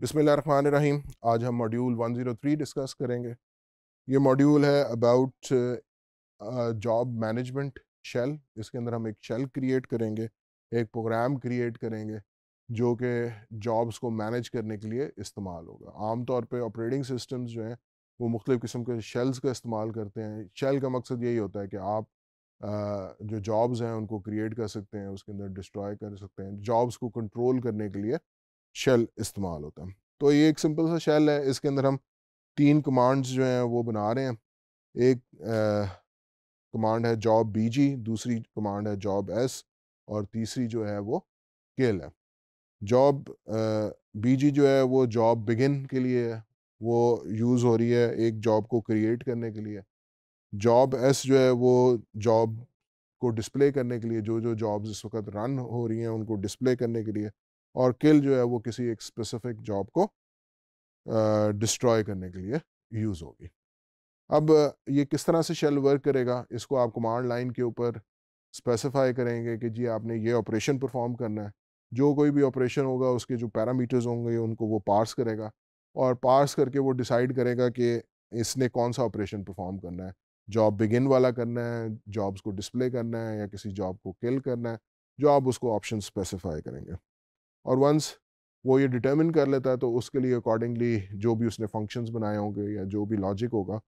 बिसमीम आज हम मॉड्यूल 103 डिस्कस करेंगे ये मॉड्यूल है अबाउट जॉब मैनेजमेंट शेल इसके अंदर हम एक शेल क्रिएट करेंगे एक प्रोग्राम क्रिएट करेंगे जो कि जॉब्स को मैनेज करने के लिए इस्तेमाल होगा आम तौर पे ऑपरेटिंग सिस्टम्स जो हैं वो मुख्तलिफ़ किस्म के शेल्स का इस्तेमाल करते हैं शेल का मकसद यही होता है कि आप जो जॉब्स हैं उनको क्रिएट कर सकते हैं उसके अंदर डिस्ट्रॉय कर सकते हैं जॉब्स को कंट्रोल करने के लिए शेल इस्तेमाल होता है तो ये एक सिंपल सा शेल है इसके अंदर हम तीन कमांड्स जो हैं वो बना रहे हैं एक कमांड है जॉब बीजी दूसरी कमांड है जॉब एस और तीसरी जो है वो केल है जॉब बीजी जो है वो जॉब बिगिन के लिए है वो यूज़ हो रही है एक जॉब को क्रिएट करने के लिए जॉब एस जो है वो जॉब को डिस्प्ले करने के लिए जो जो जॉब्स इस वक्त रन हो रही हैं उनको डिस्प्ले करने के लिए और किल जो है वो किसी एक स्पेसिफिक जॉब को डिस्ट्रॉय करने के लिए यूज़ होगी अब ये किस तरह से शेल वर्क करेगा इसको आप कमांड लाइन के ऊपर स्पेसिफाई करेंगे कि जी आपने ये ऑपरेशन परफॉर्म करना है जो कोई भी ऑपरेशन होगा उसके जो पैरामीटर्स होंगे उनको वो पार्स करेगा और पार्स करके वो डिसाइड करेगा कि इसने कौन सा ऑपरेशन परफॉर्म करना है जॉब बिगिन वाला करना है जॉब्स को डिस्प्ले करना है या किसी जॉब को किल करना है जो आप उसको ऑप्शन स्पेसिफाई करेंगे और वंस वो ये डिटर्मिन कर लेता है तो उसके लिए अकॉर्डिंगली जो भी उसने फंक्शंस बनाए होंगे या जो भी लॉजिक होगा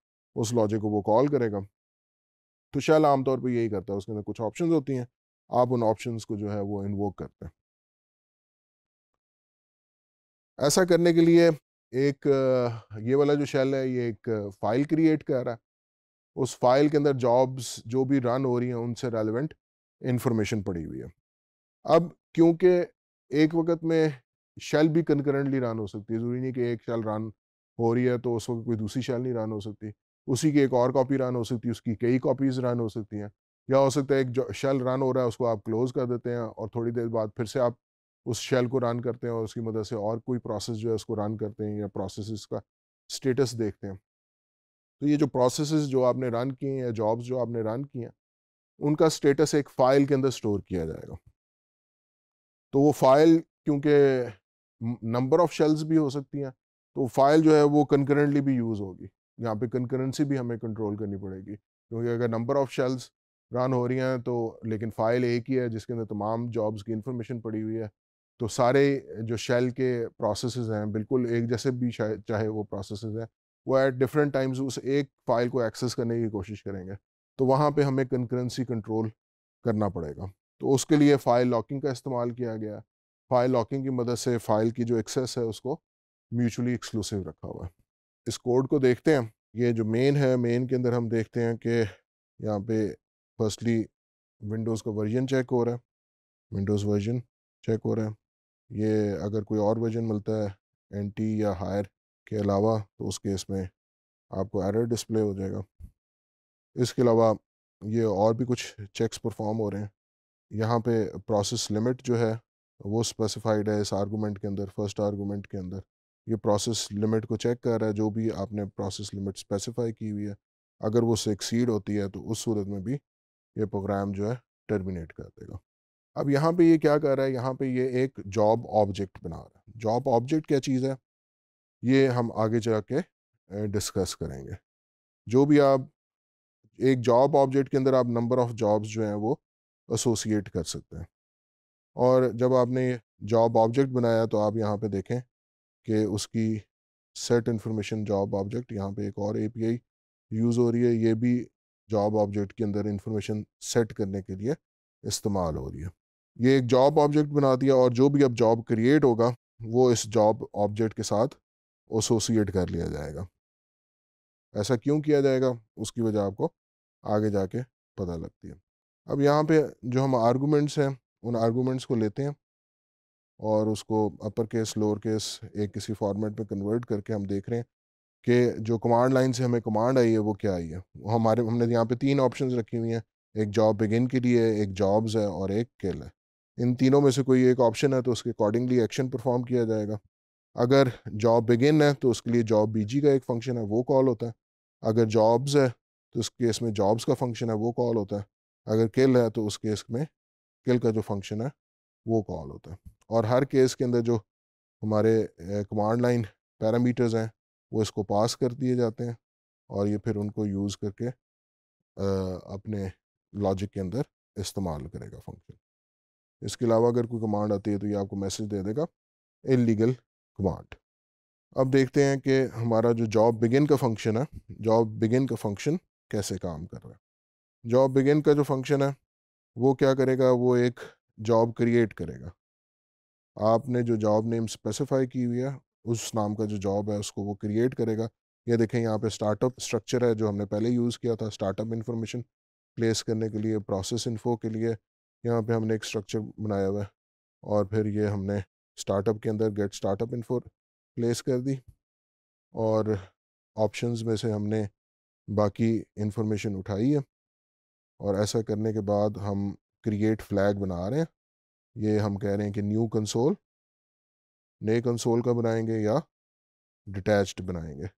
उस लॉजिक को वो कॉल करेगा तो शैल आमतौर पर यही करता है उसके अंदर कुछ ऑप्शन होती हैं आप उन ऑप्शन को जो है वो इन्वोक करते हैं ऐसा करने के लिए एक ये वाला जो शेल है ये एक फ़ाइल क्रिएट कर रहा है उस फाइल के अंदर जॉब्स जो भी रन हो रही हैं उनसे रेलिवेंट इन्फॉर्मेशन पड़ी हुई है अब क्योंकि एक वक्त में शैल भी कंकरेंटली रन हो सकती है ज़रूरी नहीं कि एक शैल रन हो रही है तो उस वक्त कोई दूसरी शैल नहीं रन हो सकती उसी की एक और कॉपी रन हो सकती है उसकी कई कॉपीज रन हो सकती हैं या हो सकता है एक शैल रन हो रहा है उसको आप क्लोज़ कर देते हैं और थोड़ी देर बाद फिर से आप उस शैल को रन करते हैं और उसकी मदद से और कोई प्रोसेस जो है उसको रन करते हैं या प्रोसेस का स्टेटस देखते हैं तो ये जो प्रोसेस जो आपने रन किए हैं या जॉब्स जो आपने रन किए हैं उनका स्टेटस एक फ़ाइल के अंदर स्टोर किया जाएगा तो वो फाइल क्योंकि नंबर ऑफ शेल्स भी हो सकती हैं तो फाइल जो है वो कंकरेंटली भी यूज़ होगी यहाँ पे कंकरेंसी भी हमें कंट्रोल करनी पड़ेगी क्योंकि अगर नंबर ऑफ शेल्स रन हो रही हैं तो लेकिन फ़ाइल एक ही है जिसके अंदर तमाम जॉब्स की इंफॉर्मेशन पड़ी हुई है तो सारे जो शेल के प्रोसेस हैं बिल्कुल एक जैसे भी चाहे वो प्रोसेस हैं वो एट डिफरेंट टाइम्स उस एक फ़ाइल को एक्सेस करने की कोशिश करेंगे तो वहाँ पे हमें कंकरेंसी कंट्रोल करना पड़ेगा तो उसके लिए फ़ाइल लॉकिंग का इस्तेमाल किया गया फ़ाइल लॉकिंग की मदद से फ़ाइल की जो एक्सेस है उसको म्यूचुअली एक्सक्लूसिव रखा हुआ है इस कोड को देखते हैं ये जो मेन है मेन के अंदर हम देखते हैं कि यहाँ पे फर्स्टली विंडोज़ का वर्जन चेक हो रहा है विंडोज़ वर्जन चेक हो रहा है ये अगर कोई और वर्जन मिलता है एन या हायर के अलावा तो उस केस में आपको एरर डिस्प्ले हो जाएगा इसके अलावा ये और भी कुछ चेक्स परफॉर्म हो रहे हैं यहाँ पे प्रोसेस लिमिट जो है वो स्पेसिफाइड है इस आर्गूमेंट के अंदर फर्स्ट आर्गूमेंट के अंदर ये प्रोसेस लिमिट को चेक कर रहा है जो भी आपने प्रोसेस लिमिट स्पेसिफाई की हुई है अगर वो सक्सीड होती है तो उस सूरत में भी ये प्रोग्राम जो है टर्मिनेट कर देगा अब यहाँ पे ये क्या कर रहा है यहाँ पे ये एक जॉब ऑब्जेक्ट बना रहा है जॉब ऑब्जेक्ट क्या चीज़ है ये हम आगे जा के डिस्कस करेंगे जो भी आप एक जॉब ऑब्जेक्ट के अंदर आप नंबर ऑफ़ जॉब्स जो हैं वो एसोसिएट कर सकते हैं और जब आपने जॉब ऑब्जेक्ट बनाया तो आप यहाँ पे देखें कि उसकी सेट इन्फॉर्मेशन जॉब ऑब्जेक्ट यहाँ पे एक और एपीआई यूज़ हो रही है ये भी जॉब ऑब्जेक्ट के अंदर इन्फॉर्मेशन सेट करने के लिए इस्तेमाल हो रही है ये एक जॉब ऑब्जेक्ट बना दिया और जो भी अब जॉब क्रिएट होगा वो इस जॉब ऑब्जेक्ट के साथ एसोसिएट कर लिया जाएगा ऐसा क्यों किया जाएगा उसकी वजह आपको आगे जाके पता लगती है अब यहाँ पे जो हम आर्गूमेंट्स हैं उन आर्गूमेंट्स को लेते हैं और उसको अपर केस लोअर केस एक किसी फॉर्मेट में कन्वर्ट करके हम देख रहे हैं कि जो कमांड लाइन से हमें कमांड आई है वो क्या आई है हमारे हमने यहाँ पे तीन ऑप्शंस रखी हुई हैं एक जॉब बिगिन के लिए एक जॉब्स है और एक किल है इन तीनों में से कोई एक ऑप्शन है तो उसके अकॉर्डिंगली एक्शन परफॉर्म किया जाएगा अगर जॉब बिगिन है तो उसके लिए जॉब बीजी का एक फंक्शन है वो कॉल होता है अगर जॉब्स है तो उस केस में जॉब्स का फंक्शन है वो कॉल होता है अगर किल है तो उस केस में किल का जो फंक्शन है वो कॉल होता है और हर केस के अंदर जो हमारे कमांड लाइन पैरामीटर्स हैं वो इसको पास कर दिए जाते हैं और ये फिर उनको यूज़ करके आ, अपने लॉजिक के अंदर इस्तेमाल करेगा फंक्शन इसके अलावा अगर कोई कमांड आती है तो ये आपको मैसेज दे देगा इलीगल कमांड अब देखते हैं कि हमारा जो जॉब बिगिन का फंक्शन है जॉब बिगिन का फंक्शन कैसे काम कर रहा है जॉब बिगिन का जो फंक्शन है वो क्या करेगा वो एक जॉब क्रिएट करेगा आपने जो जॉब नेम स्पेसिफाई की हुई है उस नाम का जो जॉब है उसको वो क्रिएट करेगा ये देखें यहाँ पे स्टार्टअप स्ट्रक्चर है जो हमने पहले यूज़ किया था स्टार्टअप इन्फॉर्मेशन प्लेस करने के लिए प्रोसेस इन्फो के लिए यहाँ पे हमने एक स्ट्रक्चर बनाया हुआ है और फिर ये हमने स्टार्टअप के अंदर गेट स्टार्टअप इन्फो प्लेस कर दी और ऑप्शंस में से हमने बाकी इन्फॉर्मेशन उठाई है और ऐसा करने के बाद हम क्रिएट फ्लैग बना रहे हैं ये हम कह रहे हैं कि न्यू कंसोल नए कंसोल का बनाएंगे या डिटैच्ड बनाएंगे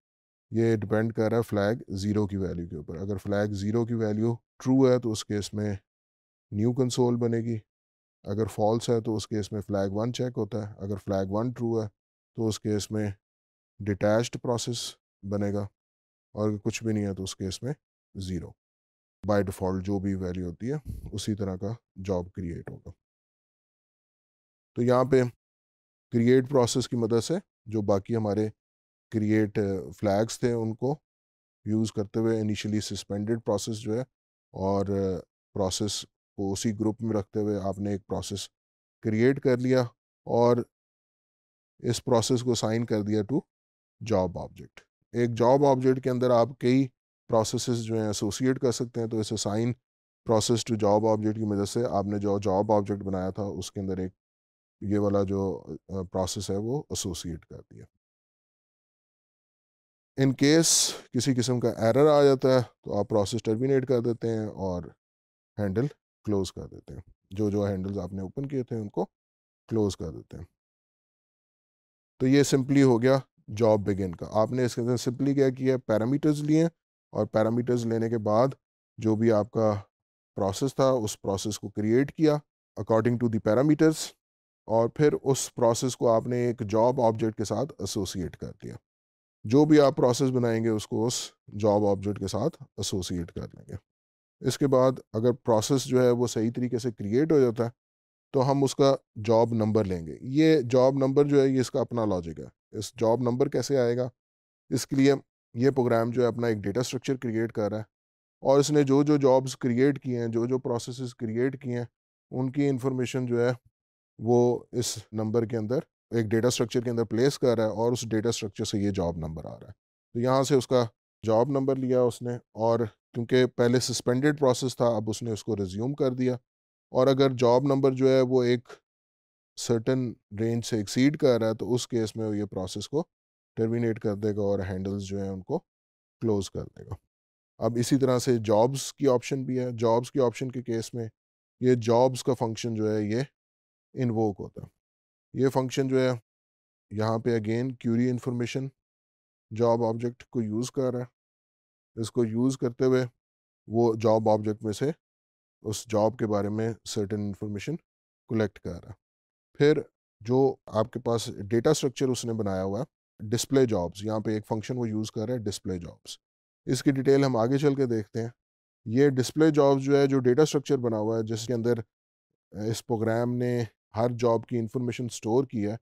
ये डिपेंड कर रहा है फ्लैग ज़ीरो की वैल्यू के ऊपर अगर फ्लैग ज़ीरो की वैल्यू ट्रू है तो उस केस में न्यू कंसोल बनेगी अगर फॉल्स है तो उस केस में फ़्लैग वन चेक होता है अगर फ़्लैग वन ट्रू है तो उस केस में डिटैच्ड प्रोसेस बनेगा और कुछ भी नहीं है तो उस केस में ज़ीरो बाय डिफ़ॉल्ट जो भी वैल्यू होती है उसी तरह का जॉब क्रिएट होगा तो यहाँ पे क्रिएट प्रोसेस की मदद से जो बाकी हमारे क्रिएट फ्लैग्स थे उनको यूज़ करते हुए इनिशियली सस्पेंडेड प्रोसेस जो है और प्रोसेस को उसी ग्रुप में रखते हुए आपने एक प्रोसेस क्रिएट कर लिया और इस प्रोसेस को साइन कर दिया टू जॉब ऑब्जेक्ट एक जॉब ऑब्जेक्ट के अंदर आप कई प्रोसेस जो हैं एसोसिएट कर सकते हैं तो इसे sign process to job object की मदद से आपने जो जॉब ऑब्जेक्ट बनाया था उसके अंदर एक ये वाला जो प्रोसेस है वो एसोसिएट कर दिया इन केस किसी किस्म का एरर आ जाता है तो आप प्रोसेस टर्मिनेट कर देते हैं और हैंडल क्लोज कर देते हैं जो जो हैंडल्स आपने ओपन किए थे उनको क्लोज कर देते हैं तो ये सिंपली हो गया जॉब बिगिन का आपने इसके अंदर सिंपली क्या किया पैरामीटर्स लिए और पैरामीटर्स लेने के बाद जो भी आपका प्रोसेस था उस प्रोसेस को क्रिएट किया अकॉर्डिंग टू दी पैरामीटर्स और फिर उस प्रोसेस को आपने एक जॉब ऑब्जेक्ट के साथ एसोसिएट कर दिया जो भी आप प्रोसेस बनाएंगे उसको उस जॉब ऑब्जेक्ट के साथ एसोसिएट कर लेंगे इसके बाद अगर प्रोसेस जो है वो सही तरीके से क्रिएट हो जाता है तो हम उसका जॉब नंबर लेंगे ये जॉब नंबर जो है ये इसका अपना लॉजिक है इस जॉब नंबर कैसे आएगा इसके लिए ये प्रोग्राम जो है अपना एक डेटा स्ट्रक्चर क्रिएट कर रहा है और इसने जो जो जॉब्स क्रिएट किए हैं जो जो प्रोसेस क्रिएट किए हैं उनकी इन्फॉर्मेशन जो है वो इस नंबर के अंदर एक डेटा स्ट्रक्चर के अंदर प्लेस कर रहा है और उस डेटा स्ट्रक्चर से ये जॉब नंबर आ रहा है तो यहाँ से उसका जॉब नंबर लिया उसने और क्योंकि पहले सस्पेंडेड प्रोसेस था अब उसने उसको रिज्यूम कर दिया और अगर जॉब नंबर जो है वो एक सर्टन रेंज से एक्सीड कर रहा है तो उस केस में ये प्रोसेस को टर्मिनेट कर देगा और हैंडल्स जो हैं उनको क्लोज कर देगा अब इसी तरह से जॉब्स की ऑप्शन भी है जॉब्स की ऑप्शन के केस में ये जॉब्स का फंक्शन जो है ये इन्वोक होता है ये फंक्शन जो है यहाँ पे again query information job object को यूज़ कर रहा है इसको यूज़ करते हुए वो जॉब ऑब्जेक्ट में से उस जॉब के बारे में सर्टेन इन्फॉर्मेशन कलेक्ट कर रहा है फिर जो आपके पास डेटा स्ट्रक्चर उसने बनाया हुआ है डिस्प्ले जॉब्स यहाँ पे एक फंक्शन वो यूज़ कर रहा है डिस्प्ले जॉब्स इसकी डिटेल हम आगे चल के देखते हैं ये डिस्प्ले जॉब्स जो है जो डेटा स्ट्रक्चर बना हुआ है जिसके अंदर इस प्रोग्राम ने हर जॉब की इंफॉर्मेशन स्टोर की है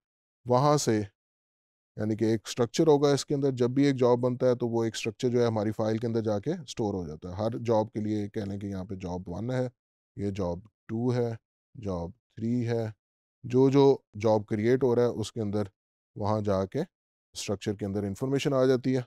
वहाँ से यानी कि एक स्ट्रक्चर होगा इसके अंदर जब भी एक जॉब बनता है तो वो एक स्ट्रक्चर जो है हमारी फाइल के अंदर जाके स्टोर हो जाता है हर जॉब के लिए कह लें कि यहाँ पे जॉब वन है ये जॉब टू है जॉब थ्री है जो जो जॉब क्रिएट हो रहा है उसके अंदर वहाँ जाके स्ट्रक्चर के अंदर इन्फॉर्मेशन आ जाती है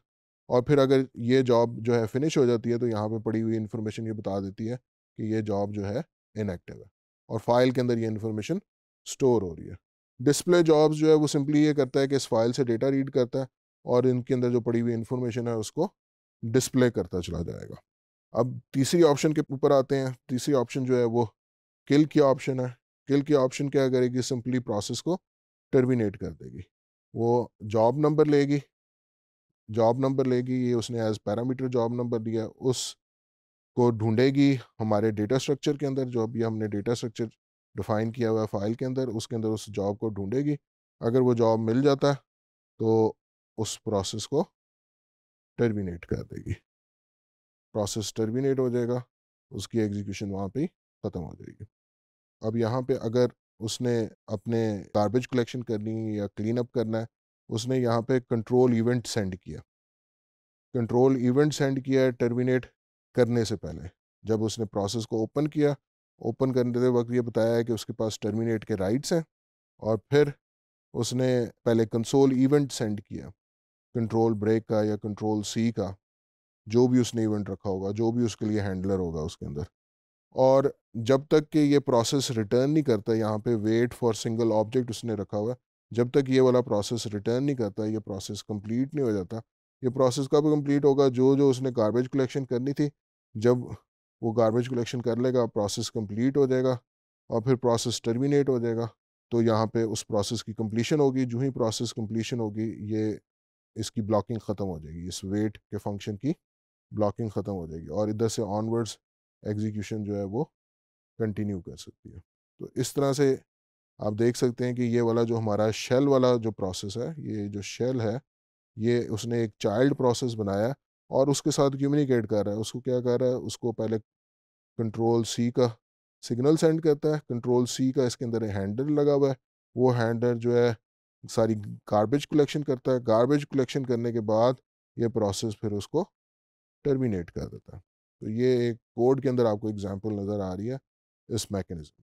और फिर अगर ये जॉब जो है फिनिश हो जाती है तो यहाँ पे पड़ी हुई इन्फॉर्मेशन ये बता देती है कि ये जॉब जो है इनएक्टिव है और फाइल के अंदर ये इन्फॉर्मेशन स्टोर हो रही है डिस्प्ले जॉब्स जो है वो सिंपली ये करता है कि इस फाइल से डेटा रीड करता है और इनके अंदर जो पड़ी हुई इन्फॉर्मेशन है उसको डिस्प्ले करता चला जाएगा अब तीसरी ऑप्शन के ऊपर आते हैं तीसरी ऑप्शन जो है वो किल की ऑप्शन है किल की ऑप्शन क्या करेगी सिंपली प्रोसेस को टर्मिनेट कर देगी वो जॉब नंबर लेगी जॉब नंबर लेगी ये उसने एज पैरामीटर जॉब नंबर लिया उस को ढूंढेगी हमारे डेटा स्ट्रक्चर के अंदर जो अभी हमने डेटा स्ट्रक्चर डिफाइन किया हुआ है फाइल के अंदर उसके अंदर उस जॉब को ढूंढेगी अगर वो जॉब मिल जाता है तो उस प्रोसेस को टर्मिनेट कर देगी प्रोसेस टर्मिनेट हो जाएगा उसकी एग्जीक्यूशन वहाँ पे ख़त्म हो जाएगी अब यहाँ पे अगर उसने अपने गार्बेज कलेक्शन करनी या क्लीन अप करना है उसने यहाँ पे कंट्रोल इवेंट सेंड किया कंट्रोल इवेंट सेंड किया टर्मिनेट करने से पहले जब उसने प्रोसेस को ओपन किया ओपन करते वक्त ये बताया है कि उसके पास टर्मिनेट के राइट्स हैं और फिर उसने पहले कंसोल इवेंट सेंड किया कंट्रोल ब्रेक का या कंट्रोल सी का जो भी उसने इवेंट रखा होगा जो भी उसके लिए हैंडलर होगा उसके अंदर और जब तक कि ये प्रोसेस रिटर्न नहीं करता यहाँ पे वेट फॉर सिंगल ऑब्जेक्ट उसने रखा हुआ है जब तक ये वाला प्रोसेस रिटर्न नहीं करता ये प्रोसेस कंप्लीट नहीं हो जाता ये प्रोसेस कब कंप्लीट होगा जो जो उसने गार्बेज कलेक्शन करनी थी जब वो गार्बेज कलेक्शन कर लेगा प्रोसेस कम्प्लीट हो जाएगा और फिर प्रोसेस टर्मिनेट हो जाएगा तो यहाँ पर उस प्रोसेस की कम्प्लीशन होगी जो ही प्रोसेस कम्प्लीशन होगी ये इसकी ब्लॉकिंग ख़त्म हो जाएगी इस वेट के फंक्शन की ब्लॉकिंग ख़त्म हो जाएगी और इधर से ऑनवर्ड्स एग्जीक्यूशन जो है वो कंटिन्यू कर सकती है तो इस तरह से आप देख सकते हैं कि ये वाला जो हमारा शेल वाला जो प्रोसेस है ये जो शेल है ये उसने एक चाइल्ड प्रोसेस बनाया और उसके साथ कम्युनिकेट कर रहा है उसको क्या कर रहा है उसको पहले कंट्रोल सी का सिग्नल सेंड करता है कंट्रोल सी का इसके अंदर हैंडल लगा हुआ है वो हैंडल जो है सारी गार्बेज कलेक्शन करता है गार्बेज कलेक्शन करने के बाद ये प्रोसेस फिर उसको टर्मिनेट कर देता है तो ये एक कोड के अंदर आपको एग्जाम्पल नज़र आ रही है इस मैकेनिज़्म